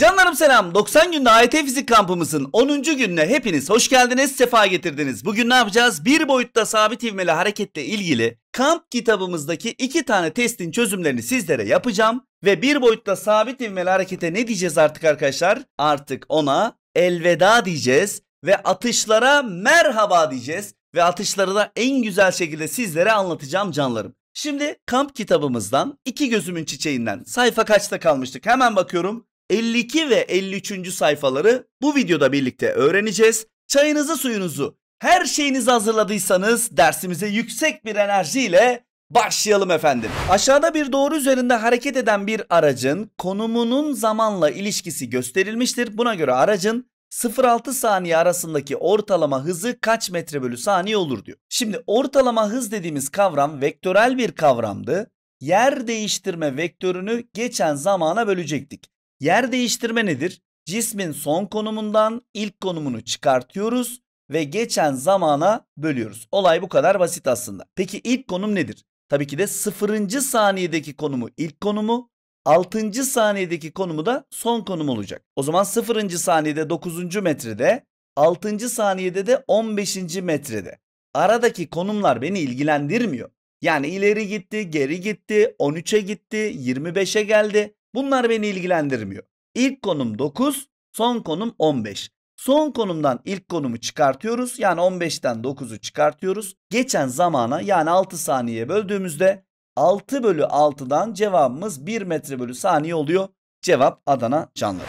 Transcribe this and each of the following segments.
Canlarım selam. 90 günde AYT Fizik kampımızın 10. gününe hepiniz hoş geldiniz, sefa getirdiniz. Bugün ne yapacağız? Bir boyutta sabit ivmeli hareketle ilgili kamp kitabımızdaki iki tane testin çözümlerini sizlere yapacağım. Ve bir boyutta sabit ivmeli harekete ne diyeceğiz artık arkadaşlar? Artık ona elveda diyeceğiz ve atışlara merhaba diyeceğiz. Ve atışları da en güzel şekilde sizlere anlatacağım canlarım. Şimdi kamp kitabımızdan iki gözümün çiçeğinden sayfa kaçta kalmıştık hemen bakıyorum. 52 ve 53. sayfaları bu videoda birlikte öğreneceğiz. Çayınızı suyunuzu her şeyinizi hazırladıysanız dersimize yüksek bir enerjiyle başlayalım efendim. Aşağıda bir doğru üzerinde hareket eden bir aracın konumunun zamanla ilişkisi gösterilmiştir. Buna göre aracın 0-6 saniye arasındaki ortalama hızı kaç metre bölü saniye olur diyor. Şimdi ortalama hız dediğimiz kavram vektörel bir kavramdı. Yer değiştirme vektörünü geçen zamana bölecektik. Yer değiştirme nedir? Cismin son konumundan ilk konumunu çıkartıyoruz ve geçen zamana bölüyoruz. Olay bu kadar basit aslında. Peki ilk konum nedir? Tabii ki de sıfırıncı saniyedeki konumu ilk konumu, 6. saniyedeki konumu da son konum olacak. O zaman 0. saniyede 9. metrede, 6. saniyede de 15. metrede. Aradaki konumlar beni ilgilendirmiyor. Yani ileri gitti, geri gitti, 13'e gitti, 25'e geldi. Bunlar beni ilgilendirmiyor. İlk konum 9, son konum 15. Son konumdan ilk konumu çıkartıyoruz. Yani 15'ten 9'u çıkartıyoruz. Geçen zamana yani 6 saniye böldüğümüzde 6 bölü 6'dan cevabımız 1 metre bölü saniye oluyor. Cevap Adana canlı.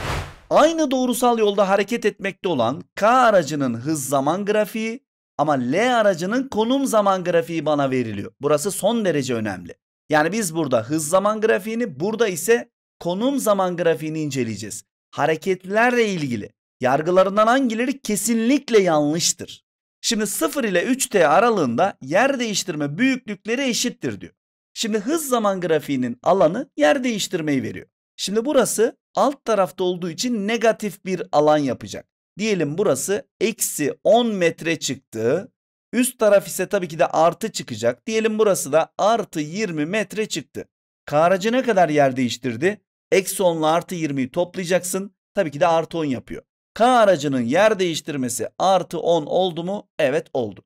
Aynı doğrusal yolda hareket etmekte olan K aracının hız zaman grafiği ama L aracının konum zaman grafiği bana veriliyor. Burası son derece önemli. Yani biz burada hız zaman grafiğini burada ise konum zaman grafiğini inceleyeceğiz. Hareketlerle ilgili yargılarından hangileri kesinlikle yanlıştır? Şimdi 0 ile 3t aralığında yer değiştirme büyüklükleri eşittir diyor. Şimdi hız zaman grafiğinin alanı yer değiştirmeyi veriyor. Şimdi burası alt tarafta olduğu için negatif bir alan yapacak. Diyelim burası eksi 10 metre çıktı. Üst taraf ise tabii ki de artı çıkacak. Diyelim burası da artı 20 metre çıktı. K aracı ne kadar yer değiştirdi? Eksi 10 ile artı 20'yi toplayacaksın. Tabii ki de artı 10 yapıyor. K aracının yer değiştirmesi artı 10 oldu mu? Evet oldu.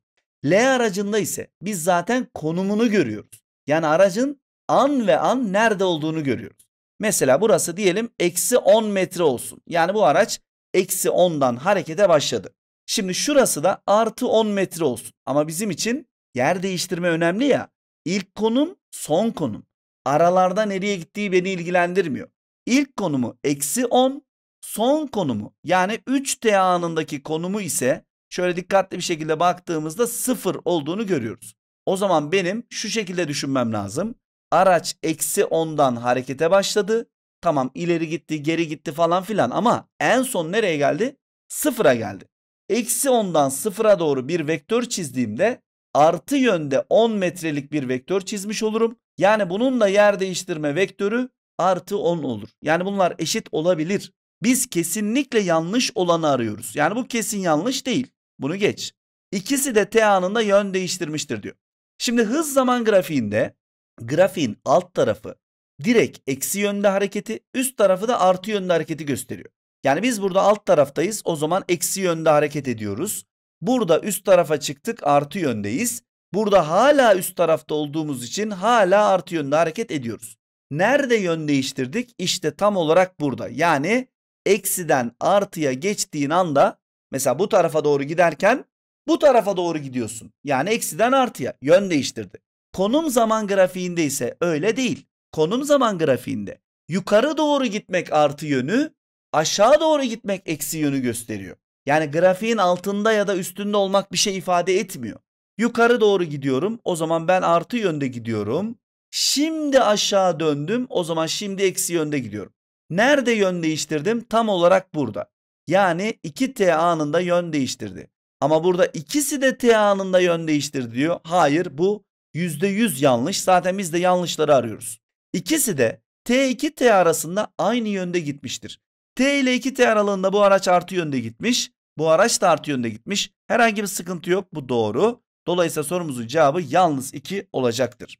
L aracında ise biz zaten konumunu görüyoruz. Yani aracın an ve an nerede olduğunu görüyoruz. Mesela burası diyelim eksi 10 metre olsun. Yani bu araç eksi 10'dan harekete başladı. Şimdi şurası da artı 10 metre olsun. Ama bizim için yer değiştirme önemli ya. İlk konum son konum. Aralarda nereye gittiği beni ilgilendirmiyor. İlk konumu eksi 10, son konumu yani 3T anındaki konumu ise şöyle dikkatli bir şekilde baktığımızda 0 olduğunu görüyoruz. O zaman benim şu şekilde düşünmem lazım. Araç eksi 10'dan harekete başladı. Tamam ileri gitti geri gitti falan filan ama en son nereye geldi? Sıfıra geldi. Eksi 10'dan sıfıra doğru bir vektör çizdiğimde artı yönde 10 metrelik bir vektör çizmiş olurum. Yani bunun da yer değiştirme vektörü artı 10 olur. Yani bunlar eşit olabilir. Biz kesinlikle yanlış olanı arıyoruz. Yani bu kesin yanlış değil. Bunu geç. İkisi de t anında yön değiştirmiştir diyor. Şimdi hız zaman grafiğinde grafiğin alt tarafı direkt eksi yönde hareketi, üst tarafı da artı yönde hareketi gösteriyor. Yani biz burada alt taraftayız. O zaman eksi yönde hareket ediyoruz. Burada üst tarafa çıktık, artı yöndeyiz. Burada hala üst tarafta olduğumuz için hala artı yönde hareket ediyoruz. Nerede yön değiştirdik? İşte tam olarak burada. Yani eksiden artıya geçtiğin anda mesela bu tarafa doğru giderken bu tarafa doğru gidiyorsun. Yani eksiden artıya yön değiştirdi. Konum zaman grafiğinde ise öyle değil. Konum zaman grafiğinde yukarı doğru gitmek artı yönü, aşağı doğru gitmek eksi yönü gösteriyor. Yani grafiğin altında ya da üstünde olmak bir şey ifade etmiyor. Yukarı doğru gidiyorum. O zaman ben artı yönde gidiyorum. Şimdi aşağı döndüm. O zaman şimdi eksi yönde gidiyorum. Nerede yön değiştirdim? Tam olarak burada. Yani 2T anında yön değiştirdi. Ama burada ikisi de T anında yön değiştirdi diyor. Hayır bu %100 yanlış. Zaten biz de yanlışları arıyoruz. İkisi de T2T arasında aynı yönde gitmiştir. T ile 2T aralığında bu araç artı yönde gitmiş. Bu araç da artı yönde gitmiş. Herhangi bir sıkıntı yok. Bu doğru. Dolayısıyla sorumuzun cevabı yalnız 2 olacaktır.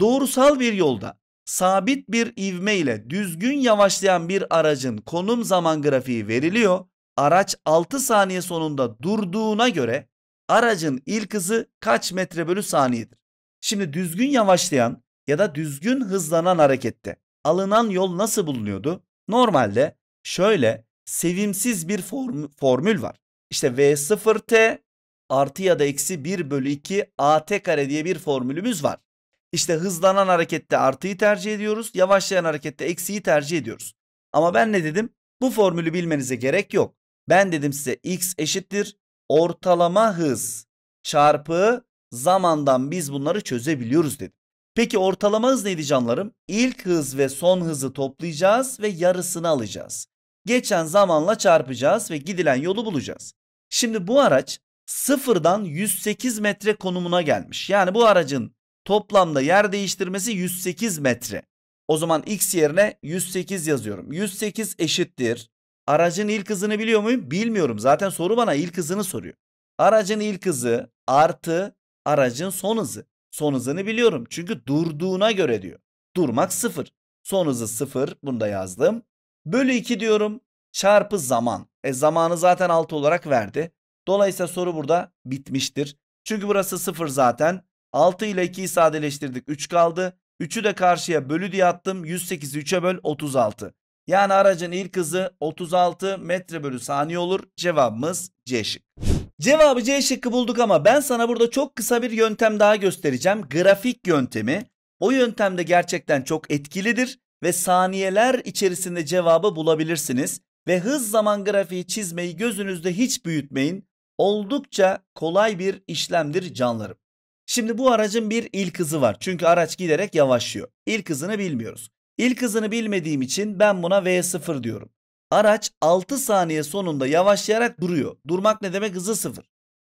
Doğrusal bir yolda sabit bir ivme ile düzgün yavaşlayan bir aracın konum zaman grafiği veriliyor. Araç 6 saniye sonunda durduğuna göre aracın ilk hızı kaç metre bölü saniyedir? Şimdi düzgün yavaşlayan ya da düzgün hızlanan harekette alınan yol nasıl bulunuyordu? Normalde şöyle sevimsiz bir form formül var. İşte V0T artı ya da eksi 1 bölü 2 at kare diye bir formülümüz var. İşte hızlanan harekette artıyı tercih ediyoruz. Yavaşlayan harekette eksiyi tercih ediyoruz. Ama ben ne dedim? Bu formülü bilmenize gerek yok. Ben dedim size x eşittir ortalama hız çarpı zamandan biz bunları çözebiliyoruz dedim. Peki ortalama hız neydi canlarım? İlk hız ve son hızı toplayacağız ve yarısını alacağız. Geçen zamanla çarpacağız ve gidilen yolu bulacağız. Şimdi bu araç sıfırdan 108 metre konumuna gelmiş. Yani bu aracın toplamda yer değiştirmesi 108 metre. O zaman x yerine 108 yazıyorum. 108 eşittir. Aracın ilk hızını biliyor muyum? Bilmiyorum. Zaten soru bana ilk hızını soruyor. Aracın ilk hızı artı aracın son hızı. Son hızını biliyorum. Çünkü durduğuna göre diyor. Durmak sıfır. Son hızı sıfır. Bunu da yazdım. Bölü 2 diyorum. Çarpı zaman. E zamanı zaten 6 olarak verdi. Dolayısıyla soru burada bitmiştir. Çünkü burası 0 zaten. 6 ile 2'yi sadeleştirdik 3 kaldı. 3'ü de karşıya bölü diye attım. 108'i 3'e böl 36. Yani aracın ilk hızı 36 metre bölü saniye olur. Cevabımız C şık. Cevabı C şıkkı bulduk ama ben sana burada çok kısa bir yöntem daha göstereceğim. Grafik yöntemi. O yöntem de gerçekten çok etkilidir ve saniyeler içerisinde cevabı bulabilirsiniz. Ve hız zaman grafiği çizmeyi gözünüzde hiç büyütmeyin oldukça kolay bir işlemdir canlarım. Şimdi bu aracın bir ilk hızı var. Çünkü araç giderek yavaşlıyor. İlk hızını bilmiyoruz. İlk hızını bilmediğim için ben buna V0 diyorum. Araç 6 saniye sonunda yavaşlayarak duruyor. Durmak ne demek? Hızı 0.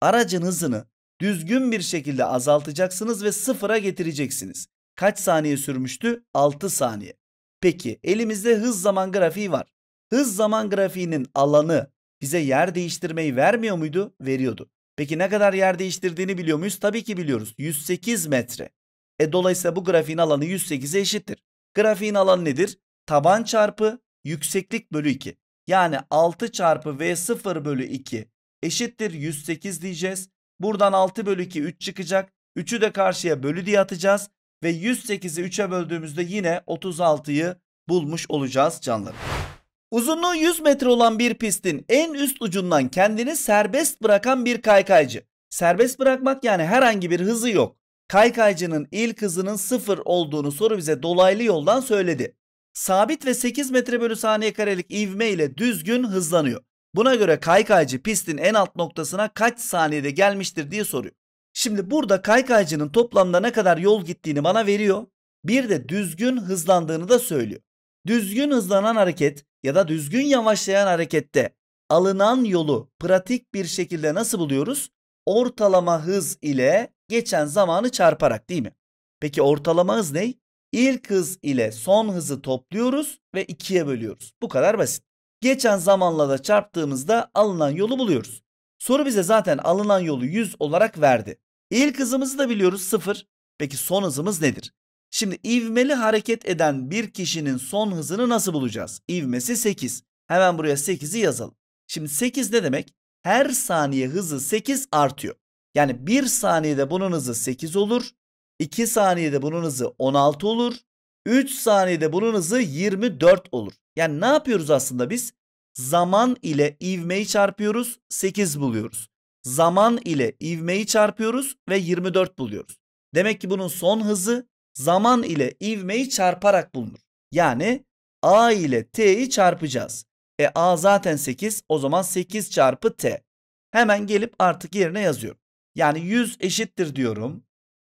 Aracın hızını düzgün bir şekilde azaltacaksınız ve sıfıra getireceksiniz. Kaç saniye sürmüştü? 6 saniye. Peki elimizde hız zaman grafiği var. Hız zaman grafiğinin alanı bize yer değiştirmeyi vermiyor muydu? Veriyordu. Peki ne kadar yer değiştirdiğini biliyor muyuz? Tabii ki biliyoruz. 108 metre. E dolayısıyla bu grafiğin alanı 108'e eşittir. Grafiğin alanı nedir? Taban çarpı yükseklik bölü 2. Yani 6 çarpı V0 bölü 2 eşittir 108 diyeceğiz. Buradan 6 bölü 2 3 çıkacak. 3'ü de karşıya bölü diye atacağız. Ve 108'i 3'e böldüğümüzde yine 36'yı bulmuş olacağız canlarım. Uzunluğu 100 metre olan bir pistin en üst ucundan kendini serbest bırakan bir kaykaycı. Serbest bırakmak yani herhangi bir hızı yok. Kaykaycının ilk hızının sıfır olduğunu soru bize dolaylı yoldan söyledi. Sabit ve 8 metre bölü saniye karelik ivme ile düzgün hızlanıyor. Buna göre kaykaycı pistin en alt noktasına kaç saniyede gelmiştir diye soruyor. Şimdi burada kaykaycının toplamda ne kadar yol gittiğini bana veriyor. Bir de düzgün hızlandığını da söylüyor. Düzgün hızlanan hareket ya da düzgün yavaşlayan harekette alınan yolu pratik bir şekilde nasıl buluyoruz? Ortalama hız ile geçen zamanı çarparak değil mi? Peki ortalama hız ne? İlk hız ile son hızı topluyoruz ve ikiye bölüyoruz. Bu kadar basit. Geçen zamanla da çarptığımızda alınan yolu buluyoruz. Soru bize zaten alınan yolu 100 olarak verdi. İlk hızımızı da biliyoruz 0. Peki son hızımız nedir? Şimdi ivmeli hareket eden bir kişinin son hızını nasıl bulacağız? İvmesi 8. Hemen buraya 8'i yazalım. Şimdi 8 ne demek? Her saniye hızı 8 artıyor. Yani 1 saniyede bunun hızı 8 olur. 2 saniyede bunun hızı 16 olur. 3 saniyede bunun hızı 24 olur. Yani ne yapıyoruz aslında biz? Zaman ile ivmeyi çarpıyoruz 8 buluyoruz. Zaman ile ivmeyi çarpıyoruz ve 24 buluyoruz. Demek ki bunun son hızı zaman ile ivmeyi çarparak bulunur. Yani A ile T'yi çarpacağız. E A zaten 8 o zaman 8 çarpı T. Hemen gelip artık yerine yazıyorum. Yani 100 eşittir diyorum.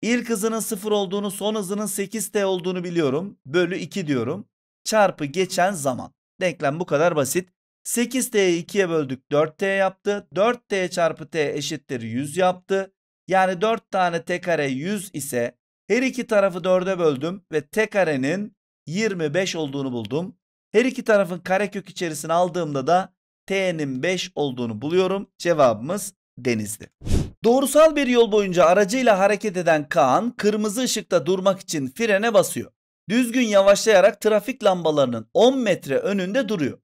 İlk hızının 0 olduğunu son hızının 8T olduğunu biliyorum. Bölü 2 diyorum. Çarpı geçen zaman. Denklem bu kadar basit. 8T'yi 2'ye böldük 4T yaptı. 4T çarpı T eşittir 100 yaptı. Yani 4 tane T kare 100 ise her iki tarafı dörde böldüm ve t karenin 25 olduğunu buldum. Her iki tarafın karekök içerisine aldığımda da t'nin 5 olduğunu buluyorum. Cevabımız denizdi. Doğrusal bir yol boyunca aracıyla hareket eden Kaan kırmızı ışıkta durmak için frene basıyor. Düzgün yavaşlayarak trafik lambalarının 10 metre önünde duruyor.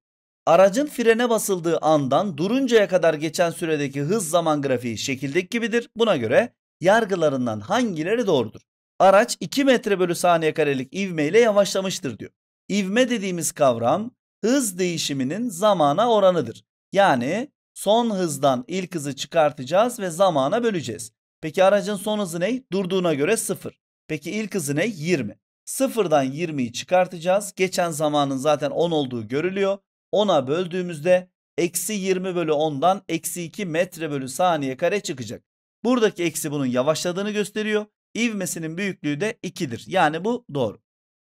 Aracın frene basıldığı andan duruncaya kadar geçen süredeki hız zaman grafiği şekildeki gibidir. Buna göre yargılarından hangileri doğrudur? araç 2 metre bölü saniye karelik ivme ile yavaşlamıştır diyor. İvme dediğimiz kavram hız değişiminin zamana oranıdır. Yani son hızdan ilk hızı çıkartacağız ve zamana böleceğiz. Peki aracın son hızı ne? Durduğuna göre 0. Peki ilk hızı ne? 20. Sıfırdan 20'yi çıkartacağız. Geçen zamanın zaten 10 olduğu görülüyor. 10'a böldüğümüzde eksi 20 bölü 10'dan eksi 2 metre bölü saniye kare çıkacak. Buradaki eksi bunun yavaşladığını gösteriyor ivmesinin büyüklüğü de 2'dir. Yani bu doğru.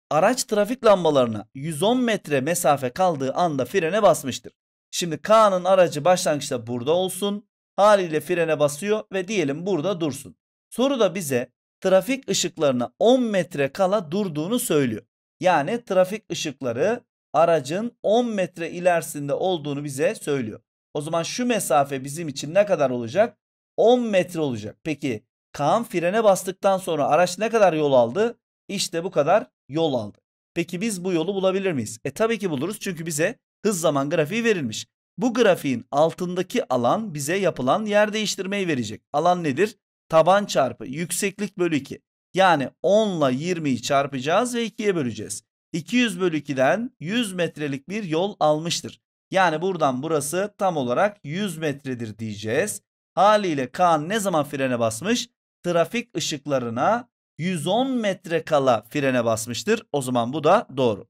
Araç trafik lambalarına 110 metre mesafe kaldığı anda frene basmıştır. Şimdi Kaan'ın aracı başlangıçta burada olsun. Haliyle frene basıyor ve diyelim burada dursun. Soru da bize trafik ışıklarına 10 metre kala durduğunu söylüyor. Yani trafik ışıkları aracın 10 metre ilerisinde olduğunu bize söylüyor. O zaman şu mesafe bizim için ne kadar olacak? 10 metre olacak. Peki Kaan frene bastıktan sonra araç ne kadar yol aldı? İşte bu kadar yol aldı. Peki biz bu yolu bulabilir miyiz? E tabii ki buluruz çünkü bize hız zaman grafiği verilmiş. Bu grafiğin altındaki alan bize yapılan yer değiştirmeyi verecek. Alan nedir? Taban çarpı yükseklik bölü 2. Yani 10 ile 20'yi çarpacağız ve 2'ye böleceğiz. 200 bölü 2'den 100 metrelik bir yol almıştır. Yani buradan burası tam olarak 100 metredir diyeceğiz. Haliyle Kaan ne zaman frene basmış? trafik ışıklarına 110 metre kala frene basmıştır. O zaman bu da doğru.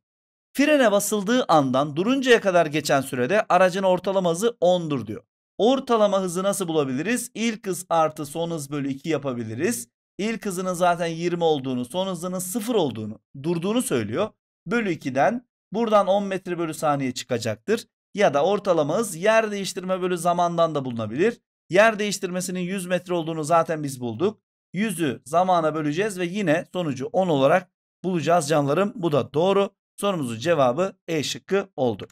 Frene basıldığı andan duruncaya kadar geçen sürede aracın ortalama hızı 10'dur diyor. Ortalama hızı nasıl bulabiliriz? İlk hız artı son hız bölü 2 yapabiliriz. İlk hızının zaten 20 olduğunu, son hızının 0 olduğunu, durduğunu söylüyor. Bölü 2'den buradan 10 metre bölü saniye çıkacaktır. Ya da ortalama hız yer değiştirme bölü zamandan da bulunabilir. Yer değiştirmesinin 100 metre olduğunu zaten biz bulduk. 100'ü zamana böleceğiz ve yine sonucu 10 olarak bulacağız canlarım. Bu da doğru. Sorumuzun cevabı E şıkkı oldu.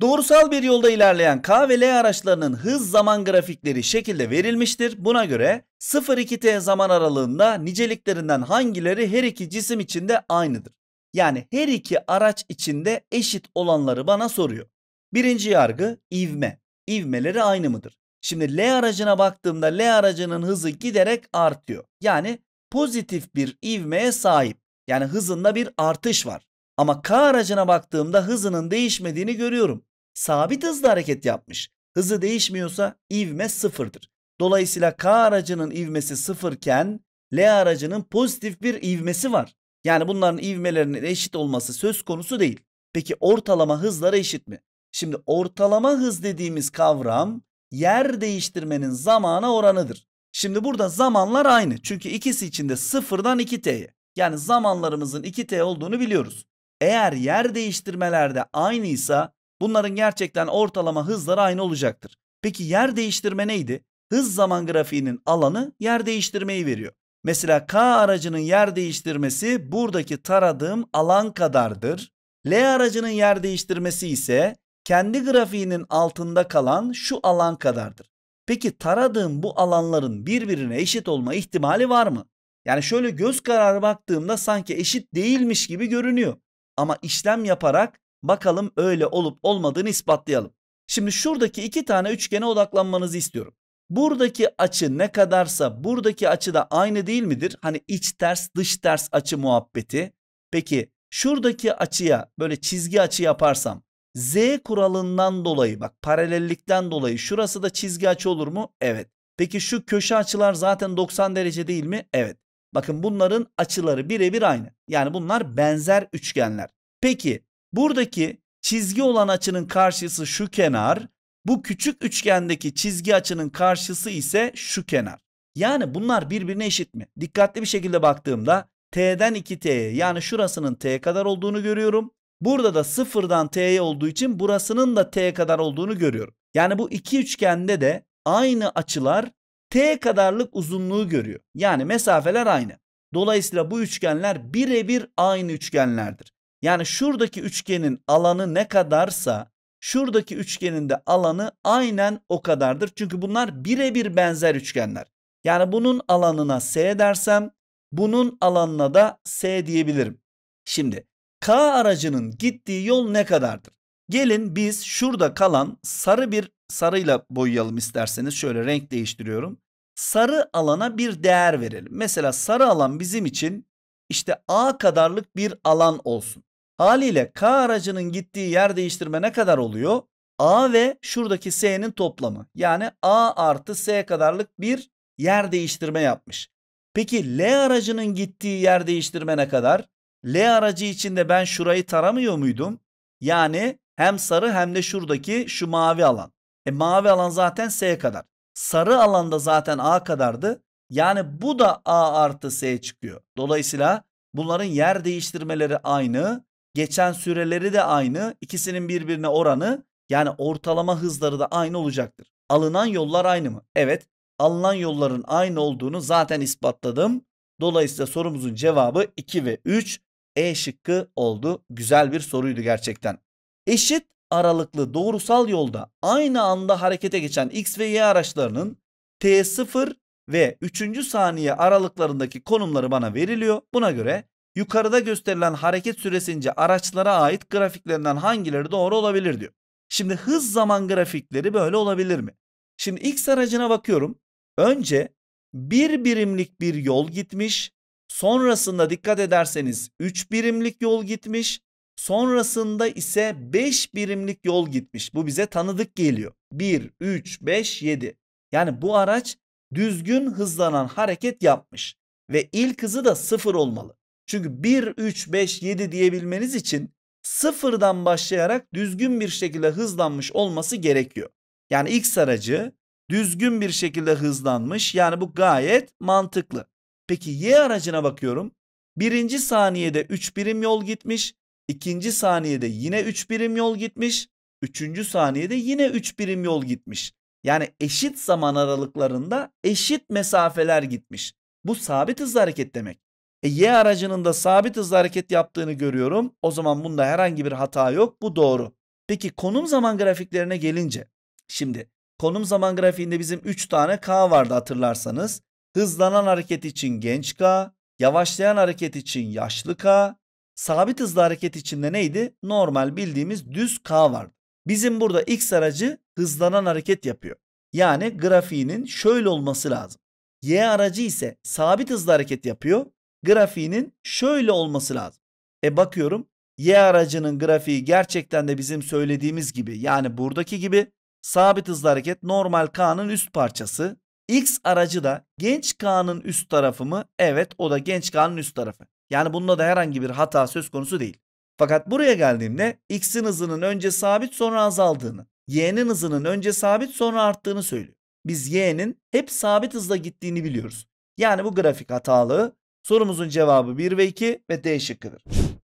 Doğrusal bir yolda ilerleyen K ve L araçlarının hız zaman grafikleri şekilde verilmiştir. Buna göre 0-2T zaman aralığında niceliklerinden hangileri her iki cisim içinde aynıdır? Yani her iki araç içinde eşit olanları bana soruyor. Birinci yargı ivme. İvmeleri aynı mıdır? Şimdi L aracına baktığımda L aracının hızı giderek artıyor. Yani pozitif bir ivmeye sahip. Yani hızında bir artış var. Ama K aracına baktığımda hızının değişmediğini görüyorum. Sabit hızla hareket yapmış. Hızı değişmiyorsa ivme sıfırdır. Dolayısıyla K aracının ivmesi sıfırken L aracının pozitif bir ivmesi var. Yani bunların ivmelerinin eşit olması söz konusu değil. Peki ortalama hızları eşit mi? Şimdi ortalama hız dediğimiz kavram yer değiştirmenin zamana oranıdır. Şimdi burada zamanlar aynı. Çünkü ikisi içinde sıfırdan 2t'ye. Yani zamanlarımızın 2t olduğunu biliyoruz. Eğer yer değiştirmelerde aynıysa bunların gerçekten ortalama hızları aynı olacaktır. Peki yer değiştirme neydi? Hız zaman grafiğinin alanı yer değiştirmeyi veriyor. Mesela K aracının yer değiştirmesi buradaki taradığım alan kadardır. L aracının yer değiştirmesi ise kendi grafiğinin altında kalan şu alan kadardır. Peki taradığım bu alanların birbirine eşit olma ihtimali var mı? Yani şöyle göz kararı baktığımda sanki eşit değilmiş gibi görünüyor. Ama işlem yaparak bakalım öyle olup olmadığını ispatlayalım. Şimdi şuradaki iki tane üçgene odaklanmanızı istiyorum. Buradaki açı ne kadarsa buradaki açı da aynı değil midir? Hani iç ters dış ters açı muhabbeti. Peki şuradaki açıya böyle çizgi açı yaparsam Z kuralından dolayı bak paralellikten dolayı şurası da çizgi açı olur mu? Evet. Peki şu köşe açılar zaten 90 derece değil mi? Evet. Bakın bunların açıları birebir aynı. Yani bunlar benzer üçgenler. Peki buradaki çizgi olan açının karşısı şu kenar. Bu küçük üçgendeki çizgi açının karşısı ise şu kenar. Yani bunlar birbirine eşit mi? Dikkatli bir şekilde baktığımda T'den 2T'ye yani şurasının T kadar olduğunu görüyorum. Burada da sıfırdan t'ye olduğu için burasının da t kadar olduğunu görüyorum. Yani bu iki üçgende de aynı açılar t kadarlık uzunluğu görüyor. Yani mesafeler aynı. Dolayısıyla bu üçgenler birebir aynı üçgenlerdir. Yani şuradaki üçgenin alanı ne kadarsa şuradaki üçgenin de alanı aynen o kadardır. Çünkü bunlar birebir benzer üçgenler. Yani bunun alanına S dersem bunun alanına da S diyebilirim. Şimdi K aracının gittiği yol ne kadardır? Gelin biz şurada kalan sarı bir sarıyla boyayalım isterseniz. Şöyle renk değiştiriyorum. Sarı alana bir değer verelim. Mesela sarı alan bizim için işte A kadarlık bir alan olsun. Haliyle K aracının gittiği yer değiştirme ne kadar oluyor? A ve şuradaki S'nin toplamı. Yani A artı S kadarlık bir yer değiştirme yapmış. Peki L aracının gittiği yer değiştirme ne kadar? L aracı içinde ben şurayı taramıyor muydum? Yani hem sarı hem de şuradaki şu mavi alan. E mavi alan zaten S kadar. Sarı alanda zaten A kadardı. Yani bu da A artı S çıkıyor. Dolayısıyla bunların yer değiştirmeleri aynı. Geçen süreleri de aynı. İkisinin birbirine oranı yani ortalama hızları da aynı olacaktır. Alınan yollar aynı mı? Evet. Alınan yolların aynı olduğunu zaten ispatladım. Dolayısıyla sorumuzun cevabı 2 ve 3. E şıkkı oldu. Güzel bir soruydu gerçekten. Eşit aralıklı doğrusal yolda aynı anda harekete geçen X ve Y araçlarının T0 ve 3. saniye aralıklarındaki konumları bana veriliyor. Buna göre yukarıda gösterilen hareket süresince araçlara ait grafiklerinden hangileri doğru olabilir diyor. Şimdi hız zaman grafikleri böyle olabilir mi? Şimdi X aracına bakıyorum. Önce bir birimlik bir yol gitmiş Sonrasında dikkat ederseniz 3 birimlik yol gitmiş. Sonrasında ise 5 birimlik yol gitmiş. Bu bize tanıdık geliyor. 1, 3, 5, 7. Yani bu araç düzgün hızlanan hareket yapmış. Ve ilk hızı da 0 olmalı. Çünkü 1, 3, 5, 7 diyebilmeniz için sıfırdan başlayarak düzgün bir şekilde hızlanmış olması gerekiyor. Yani X aracı düzgün bir şekilde hızlanmış. Yani bu gayet mantıklı. Peki y aracına bakıyorum. Birinci saniyede 3 birim yol gitmiş. ikinci saniyede yine 3 birim yol gitmiş. Üçüncü saniyede yine 3 birim yol gitmiş. Yani eşit zaman aralıklarında eşit mesafeler gitmiş. Bu sabit hızlı hareket demek. E, y aracının da sabit hızlı hareket yaptığını görüyorum. O zaman bunda herhangi bir hata yok. Bu doğru. Peki konum zaman grafiklerine gelince. Şimdi konum zaman grafiğinde bizim 3 tane K vardı hatırlarsanız. Hızlanan hareket için genç K, yavaşlayan hareket için yaşlı K, sabit hızlı hareket içinde neydi? Normal bildiğimiz düz K vardı. Bizim burada X aracı hızlanan hareket yapıyor. Yani grafiğinin şöyle olması lazım. Y aracı ise sabit hızlı hareket yapıyor. Grafiğinin şöyle olması lazım. E bakıyorum Y aracının grafiği gerçekten de bizim söylediğimiz gibi yani buradaki gibi sabit hızlı hareket normal K'nın üst parçası. X aracı da genç K'nın üst tarafı mı? Evet o da genç K'nın üst tarafı. Yani bunda da herhangi bir hata söz konusu değil. Fakat buraya geldiğimde X'in hızının önce sabit sonra azaldığını, Y'nin hızının önce sabit sonra arttığını söylüyor. Biz Y'nin hep sabit hızla gittiğini biliyoruz. Yani bu grafik hatalı. Sorumuzun cevabı 1 ve 2 ve D şıkkıdır.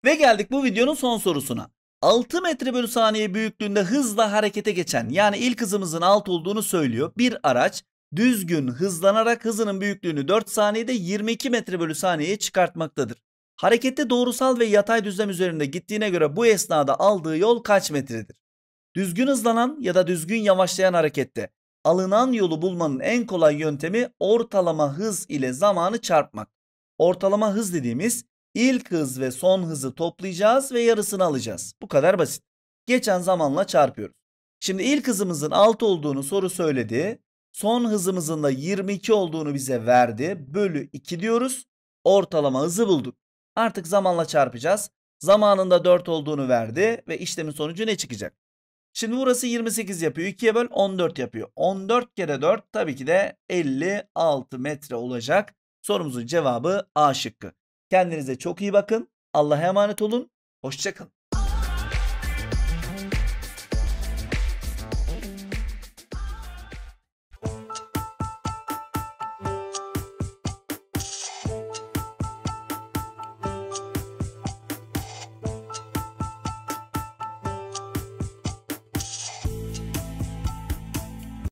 Ve geldik bu videonun son sorusuna. 6 metre bölü saniye büyüklüğünde hızla harekete geçen yani ilk hızımızın alt olduğunu söylüyor bir araç düzgün hızlanarak hızının büyüklüğünü 4 saniyede 22 metre bölü saniyeye çıkartmaktadır. Harekette doğrusal ve yatay düzlem üzerinde gittiğine göre bu esnada aldığı yol kaç metredir? Düzgün hızlanan ya da düzgün yavaşlayan harekette alınan yolu bulmanın en kolay yöntemi ortalama hız ile zamanı çarpmak. Ortalama hız dediğimiz ilk hız ve son hızı toplayacağız ve yarısını alacağız. Bu kadar basit. Geçen zamanla çarpıyoruz. Şimdi ilk hızımızın 6 olduğunu soru söyledi. Son hızımızın da 22 olduğunu bize verdi. Bölü 2 diyoruz. Ortalama hızı bulduk. Artık zamanla çarpacağız. Zamanında 4 olduğunu verdi ve işlemin sonucu ne çıkacak? Şimdi burası 28 yapıyor. 2'ye böl 14 yapıyor. 14 kere 4 tabii ki de 56 metre olacak. Sorumuzun cevabı A şıkkı. Kendinize çok iyi bakın. Allah'a emanet olun. Hoşçakalın.